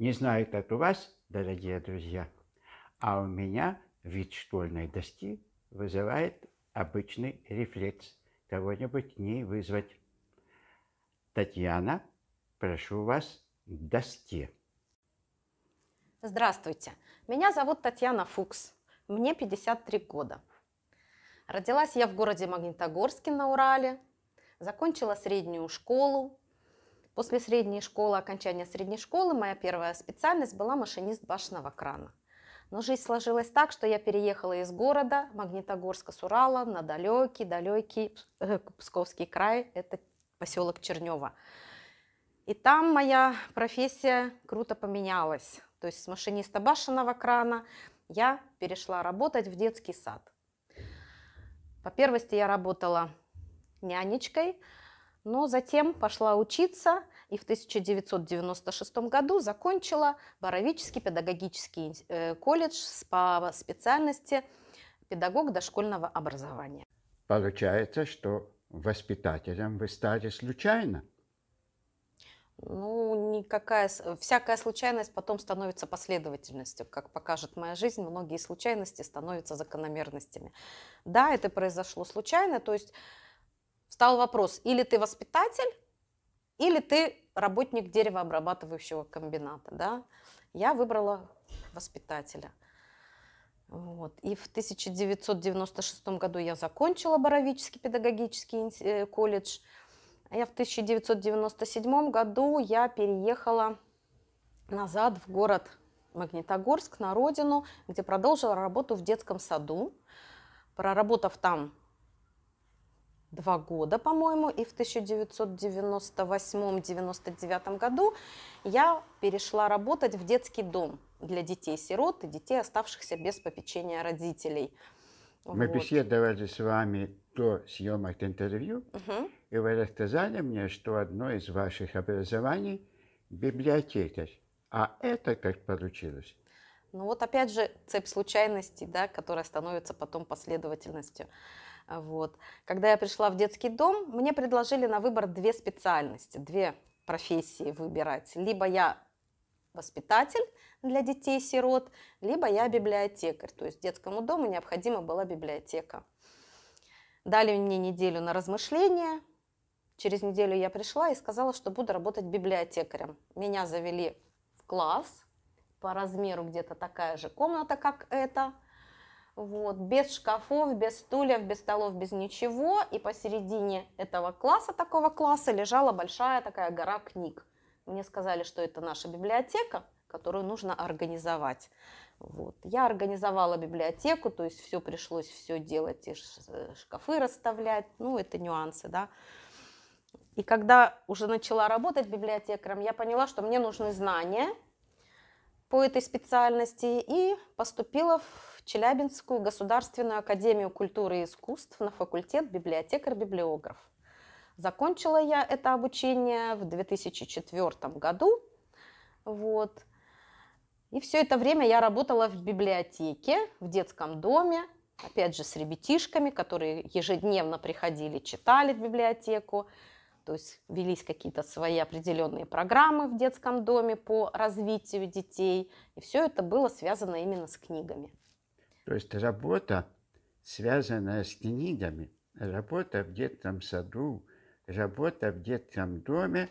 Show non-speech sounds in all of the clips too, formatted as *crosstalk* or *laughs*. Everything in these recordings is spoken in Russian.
Не знаю, как у вас, дорогие друзья, а у меня вид штольной доски вызывает обычный рефлекс кого-нибудь не вызвать. Татьяна, прошу вас к доске. Здравствуйте, меня зовут Татьяна Фукс, мне 53 года. Родилась я в городе Магнитогорске на Урале, закончила среднюю школу. После средней школы, окончания средней школы, моя первая специальность была машинист башенного крана. Но жизнь сложилась так, что я переехала из города Магнитогорска с Урала на далекий-далекий э, Псковский край, это поселок Чернева. И там моя профессия круто поменялась. То есть с машиниста башенного крана я перешла работать в детский сад. По первости я работала нянечкой, но затем пошла учиться и в 1996 году закончила Боровический педагогический э, колледж по специальности педагог дошкольного образования. Получается, что воспитателем вы стали случайно? Ну, никакая, всякая случайность потом становится последовательностью. Как покажет моя жизнь, многие случайности становятся закономерностями. Да, это произошло случайно, то есть встал вопрос, или ты воспитатель, или ты работник деревообрабатывающего комбината, да. Я выбрала воспитателя. Вот. И в 1996 году я закончила Боровический педагогический э, колледж – а я в 1997 году я переехала назад в город Магнитогорск, на родину, где продолжила работу в детском саду, проработав там два года, по-моему, и в 1998-99 году я перешла работать в детский дом для детей-сирот и детей, оставшихся без попечения родителей – мы вот. беседовали с вами до съемок интервью, угу. и вы рассказали мне, что одно из ваших образований – библиотекарь. А это как получилось? Ну вот опять же цепь случайностей, да, которая становится потом последовательностью. Вот. Когда я пришла в детский дом, мне предложили на выбор две специальности, две профессии выбирать. Либо я воспитатель для детей-сирот, либо я библиотекарь, то есть детскому дому необходима была библиотека. Дали мне неделю на размышления, через неделю я пришла и сказала, что буду работать библиотекарем. Меня завели в класс, по размеру где-то такая же комната, как эта, вот, без шкафов, без стульев, без столов, без ничего, и посередине этого класса, такого класса, лежала большая такая гора книг. Мне сказали, что это наша библиотека, которую нужно организовать. Вот. Я организовала библиотеку, то есть все пришлось все делать, и шкафы расставлять, ну это нюансы, да. И когда уже начала работать библиотекарем, я поняла, что мне нужны знания по этой специальности и поступила в Челябинскую государственную академию культуры и искусств на факультет библиотекарь-библиограф. Закончила я это обучение в 2004 году. Вот. И все это время я работала в библиотеке, в детском доме, опять же, с ребятишками, которые ежедневно приходили, читали в библиотеку. То есть велись какие-то свои определенные программы в детском доме по развитию детей. И все это было связано именно с книгами. То есть работа, связанная с книгами, работа в детском саду, Работа в детском доме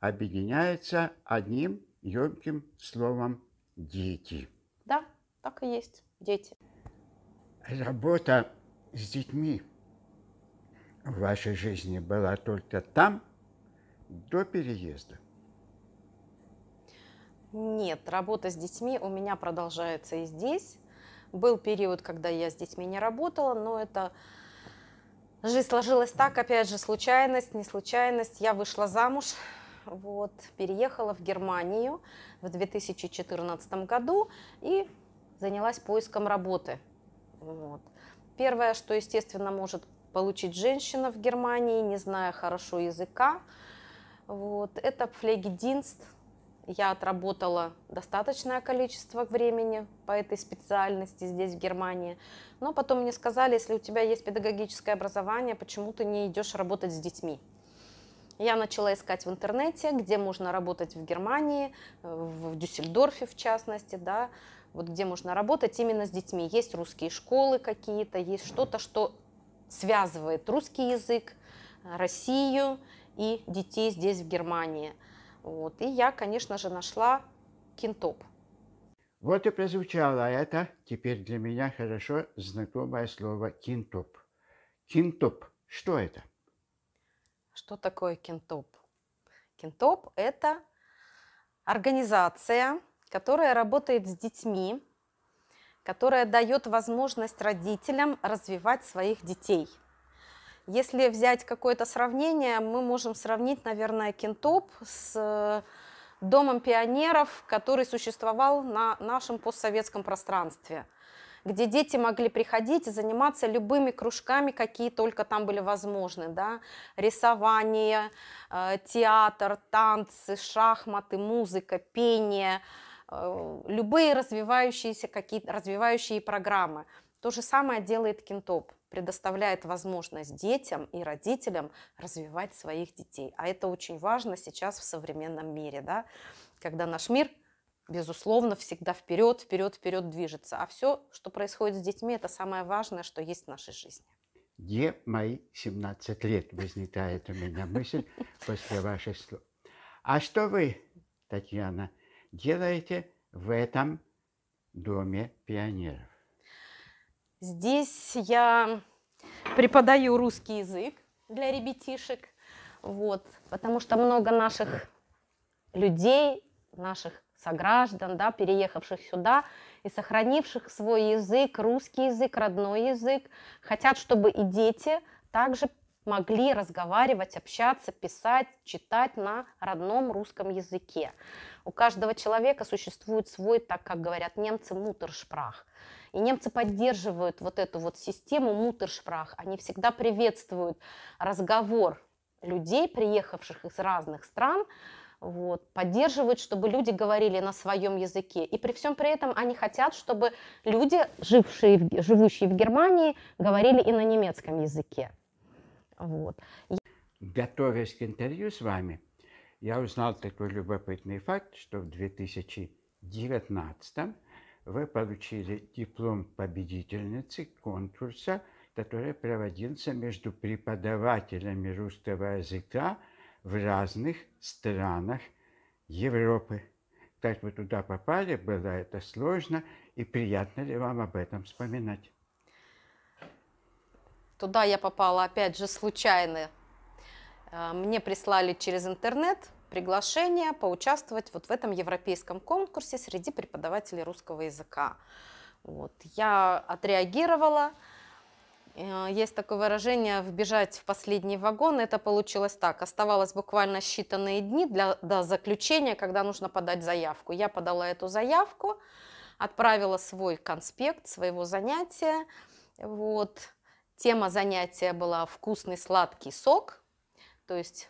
объединяется одним емким словом «дети». Да, так и есть, дети. Работа с детьми в вашей жизни была только там, до переезда? Нет, работа с детьми у меня продолжается и здесь. Был период, когда я с детьми не работала, но это Жизнь сложилась так, опять же, случайность, не случайность. Я вышла замуж, вот, переехала в Германию в 2014 году и занялась поиском работы. Вот. Первое, что, естественно, может получить женщина в Германии, не зная хорошо языка, вот, это флегидинст, я отработала достаточное количество времени по этой специальности здесь, в Германии. Но потом мне сказали, если у тебя есть педагогическое образование, почему ты не идешь работать с детьми? Я начала искать в интернете, где можно работать в Германии, в Дюссельдорфе в частности, да, вот где можно работать именно с детьми. Есть русские школы какие-то, есть что-то, что связывает русский язык, Россию и детей здесь в Германии – вот. И я, конечно же, нашла кинтоп. Вот и прозвучало это теперь для меня хорошо знакомое слово кинтоп. Кинтоп. Что это? Что такое кинтоп? Кинтоп – это организация, которая работает с детьми, которая дает возможность родителям развивать своих детей – если взять какое-то сравнение, мы можем сравнить, наверное, Кентоп с э, домом пионеров, который существовал на нашем постсоветском пространстве, где дети могли приходить и заниматься любыми кружками, какие только там были возможны. Да? Рисование, э, театр, танцы, шахматы, музыка, пение, э, любые развивающиеся, какие, развивающие программы. То же самое делает Кинтоп предоставляет возможность детям и родителям развивать своих детей. А это очень важно сейчас в современном мире, да, когда наш мир безусловно, всегда вперед, вперед, вперед движется. А все, что происходит с детьми, это самое важное, что есть в нашей жизни. Где мои 17 лет, возникает у меня мысль после ваших слов. А что вы, Татьяна, делаете в этом доме пионеров? Здесь я преподаю русский язык для ребятишек, вот, потому что много наших людей, наших сограждан, да, переехавших сюда и сохранивших свой язык, русский язык, родной язык, хотят, чтобы и дети также могли разговаривать, общаться, писать, читать на родном русском языке. У каждого человека существует свой, так как говорят немцы, мутершпрах. И немцы поддерживают вот эту вот систему мутершпрах. Они всегда приветствуют разговор людей, приехавших из разных стран, вот, поддерживают, чтобы люди говорили на своем языке. И при всем при этом они хотят, чтобы люди, жившие, живущие в Германии, говорили и на немецком языке. Вот. Готовясь к интервью с вами, я узнал такой любопытный факт, что в 2019 вы получили диплом победительницы конкурса, который проводился между преподавателями русского языка в разных странах Европы. Как вы туда попали, было это сложно, и приятно ли вам об этом вспоминать? Туда я попала, опять же, случайно. А, мне прислали через интернет приглашение поучаствовать вот в этом европейском конкурсе среди преподавателей русского языка. Вот. Я отреагировала. Э, есть такое выражение «вбежать в последний вагон». Это получилось так. Оставалось буквально считанные дни для, до заключения, когда нужно подать заявку. Я подала эту заявку, отправила свой конспект своего занятия. Вот. Тема занятия была «Вкусный сладкий сок», то есть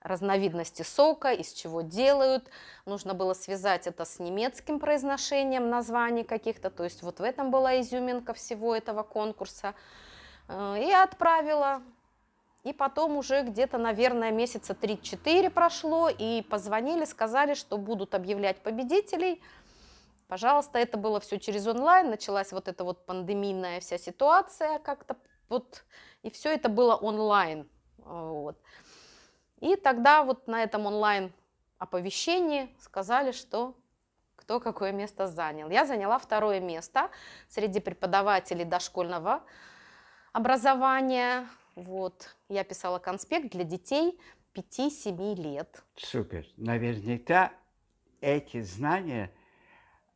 разновидности сока, из чего делают. Нужно было связать это с немецким произношением названий каких-то, то есть вот в этом была изюминка всего этого конкурса. Э, и отправила. И потом уже где-то, наверное, месяца 3-4 прошло, и позвонили, сказали, что будут объявлять победителей. Пожалуйста, это было все через онлайн, началась вот эта вот пандемийная вся ситуация, как-то вот, и все это было онлайн. А, вот. И тогда вот на этом онлайн оповещении сказали, что кто какое место занял. Я заняла второе место среди преподавателей дошкольного образования. Вот. Я писала конспект для детей 5-7 лет. Супер. Наверняка эти знания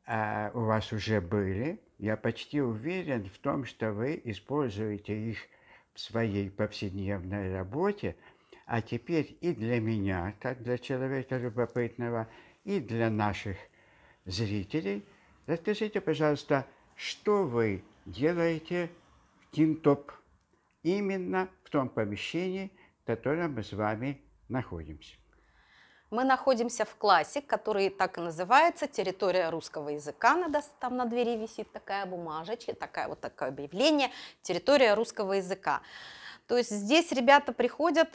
э, у вас уже были, я почти уверен в том, что вы используете их в своей повседневной работе, а теперь и для меня, как для человека любопытного, и для наших зрителей. Расскажите, пожалуйста, что вы делаете в Кинтоп, именно в том помещении, в котором мы с вами находимся. Мы находимся в классе, который так и называется «Территория русского языка». Надо, там на двери висит такая бумажечка, такая, вот такое объявление «Территория русского языка». То есть здесь ребята приходят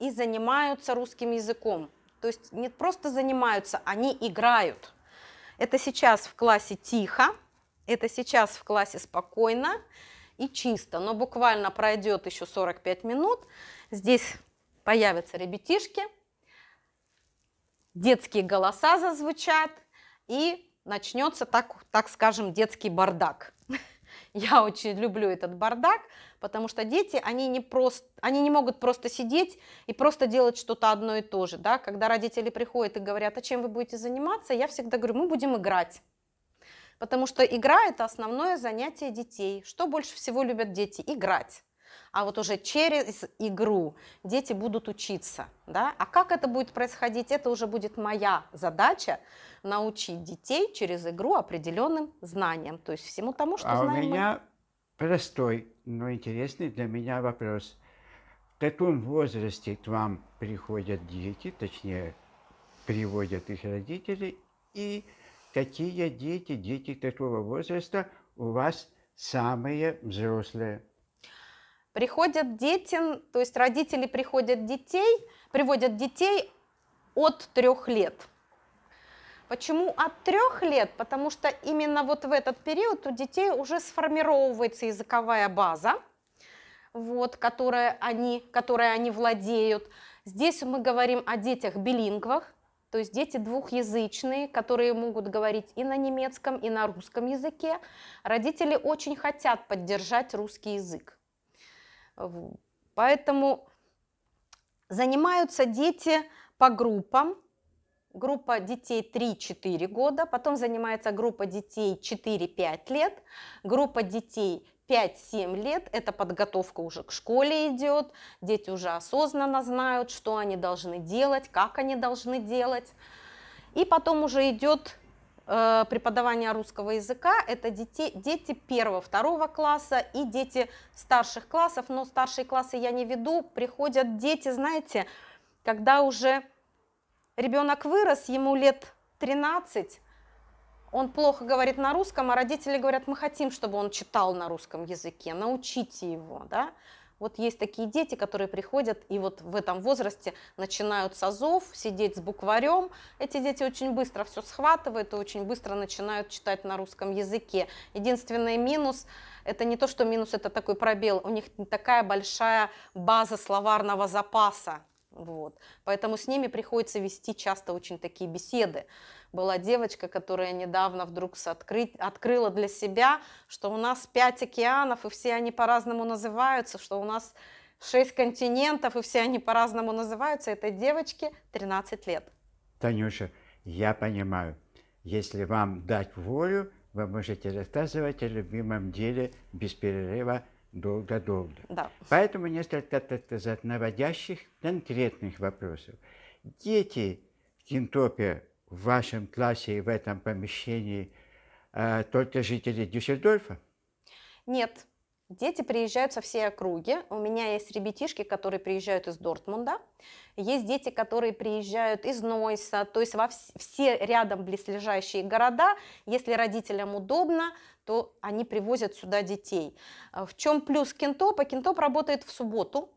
и занимаются русским языком. То есть не просто занимаются, они играют. Это сейчас в классе тихо, это сейчас в классе спокойно и чисто. Но буквально пройдет еще 45 минут, здесь появятся ребятишки – детские голоса зазвучат, и начнется, так, так скажем, детский бардак. *laughs* Я очень люблю этот бардак, потому что дети, они не, просто, они не могут просто сидеть и просто делать что-то одно и то же. Да? Когда родители приходят и говорят, а чем вы будете заниматься, я всегда говорю, мы будем играть. Потому что игра – это основное занятие детей. Что больше всего любят дети? Играть а вот уже через игру дети будут учиться. Да? А как это будет происходить, это уже будет моя задача научить детей через игру определенным знаниям, то есть всему тому, что а знаем у меня мы. простой, но интересный для меня вопрос. В каком возрасте к вам приходят дети, точнее, приводят их родители, и какие дети, дети такого возраста у вас самые взрослые? Приходят дети, то есть родители приходят детей, приводят детей от трех лет. Почему от трех лет? Потому что именно вот в этот период у детей уже сформировывается языковая база, вот, которая они, которой они владеют. Здесь мы говорим о детях билингвах, то есть дети двухязычные, которые могут говорить и на немецком, и на русском языке. Родители очень хотят поддержать русский язык. Поэтому занимаются дети по группам. Группа детей 3-4 года, потом занимается группа детей 4-5 лет, группа детей 5-7 лет, это подготовка уже к школе идет, дети уже осознанно знают, что они должны делать, как они должны делать. И потом уже идет Э, преподавания русского языка это дети, дети первого, второго класса и дети старших классов, но старшие классы я не веду, приходят дети, знаете, когда уже ребенок вырос, ему лет 13, он плохо говорит на русском, а родители говорят, мы хотим, чтобы он читал на русском языке, научите его, да, вот есть такие дети, которые приходят и вот в этом возрасте начинают с азов, сидеть с букварем. Эти дети очень быстро все схватывают и очень быстро начинают читать на русском языке. Единственный минус – это не то, что минус, это такой пробел. У них такая большая база словарного запаса. Вот. Поэтому с ними приходится вести часто очень такие беседы. Была девочка, которая недавно вдруг открыть, открыла для себя, что у нас пять океанов, и все они по-разному называются, что у нас шесть континентов, и все они по-разному называются. Этой девочке 13 лет. Танюша, я понимаю, если вам дать волю, вы можете рассказывать о любимом деле без перерыва долго-долго. Да. Поэтому несколько, так сказать, наводящих конкретных вопросов. Дети в Кентопе в вашем классе и в этом помещении э, только жители Дюссельдорфа? Нет, Дети приезжают со всей округи. У меня есть ребятишки, которые приезжают из Дортмунда. Есть дети, которые приезжают из Нойса. То есть во вс- все рядом близлежащие города. Если родителям удобно, то они привозят сюда детей. А в чем плюс Кентопа? Кентоп работает в субботу.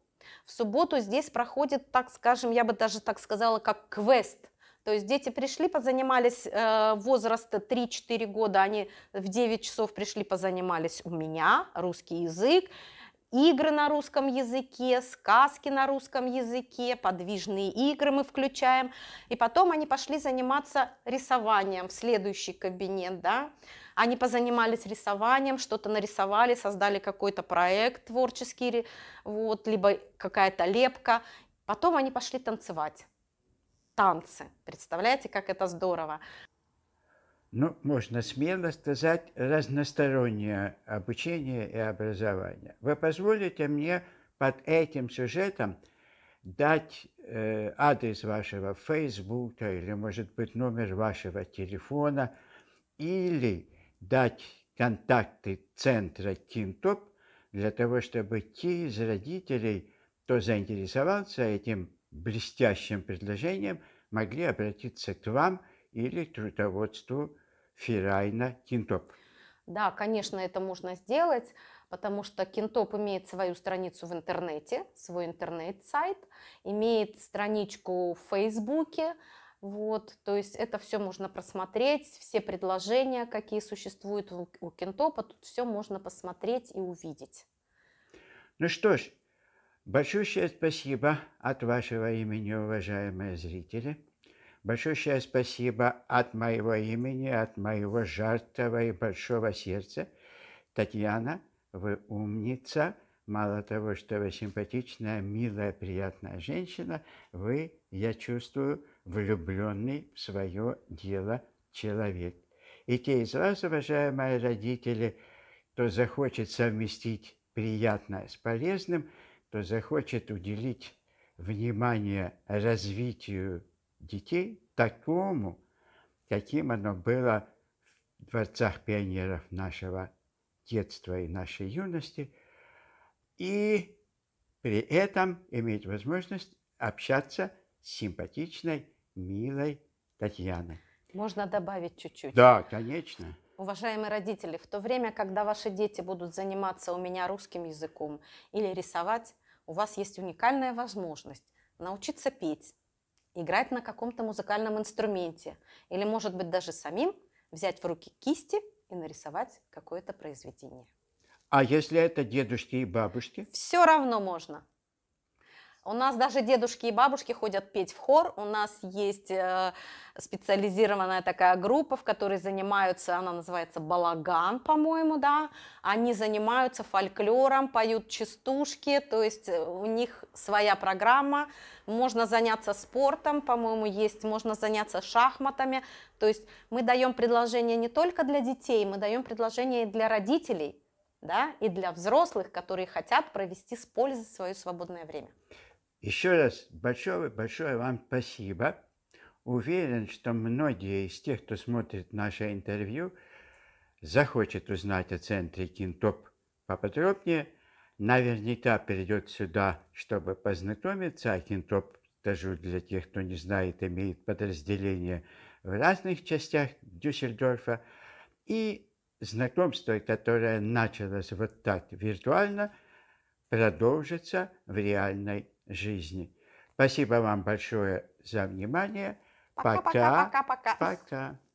В субботу здесь проходит, так скажем, я бы даже так сказала, как квест – то есть дети пришли, позанимались, э, возраста 3-4 года, они в 9 часов пришли, позанимались у меня, русский язык, игры на русском языке, сказки на русском языке, подвижные игры мы включаем. И потом они пошли заниматься рисованием в следующий кабинет, да. Они позанимались рисованием, что-то нарисовали, создали какой-то проект творческий, вот, либо какая-то лепка. Потом они пошли танцевать танцы. Представляете, как это здорово? Ну, можно смело сказать, разностороннее обучение и образование. Вы позволите мне под этим сюжетом дать э, адрес вашего Фейсбука или, может быть, номер вашего телефона, или дать контакты центра Кинтоп для того, чтобы те из родителей, кто заинтересовался этим блестящим предложением, могли обратиться к вам или к трудоводству Фирайна Кинтоп. Да, конечно, это можно сделать, потому что Кинтоп имеет свою страницу в интернете, свой интернет-сайт, имеет страничку в Фейсбуке, вот, то есть это все можно просмотреть, все предложения, какие существуют у Кентопа, тут все можно посмотреть и увидеть. Ну что ж, Большое спасибо от вашего имени, уважаемые зрители. Большое спасибо от моего имени, от моего жертвого и большого сердца. Татьяна, вы умница. Мало того, что вы симпатичная, милая, приятная женщина, вы, я чувствую, влюбленный в свое дело человек. И те из вас, уважаемые родители, кто захочет совместить приятное с полезным – кто захочет уделить внимание развитию детей такому, каким оно было в дворцах пионеров нашего детства и нашей юности, и при этом иметь возможность общаться с симпатичной, милой Татьяной. Можно добавить чуть-чуть? Да, конечно. Уважаемые родители, в то время, когда ваши дети будут заниматься у меня русским языком или рисовать, у вас есть уникальная возможность научиться петь, играть на каком-то музыкальном инструменте или, может быть, даже самим взять в руки кисти и нарисовать какое-то произведение. А если это дедушки и бабушки? Все равно можно. У нас даже дедушки и бабушки ходят петь в хор. У нас есть э, специализированная такая группа, в которой занимаются, она называется балаган, по-моему, да. Они занимаются фольклором, поют частушки, то есть э, у них своя программа. Можно заняться спортом, по-моему, есть, можно заняться шахматами. То есть мы даем предложение не только для детей, мы даем предложение и для родителей, да, и для взрослых, которые хотят провести с пользой свое свободное время. Еще раз большое-большое вам спасибо. Уверен, что многие из тех, кто смотрит наше интервью, захочет узнать о центре Кинтоп поподробнее, наверняка перейдет сюда, чтобы познакомиться, а Кинтоп, скажу для тех, кто не знает, имеет подразделение в разных частях Дюссельдорфа. И знакомство, которое началось вот так виртуально, продолжится в реальной жизни. Спасибо вам большое за внимание. Пока-пока. Пока. пока, пока, пока. пока.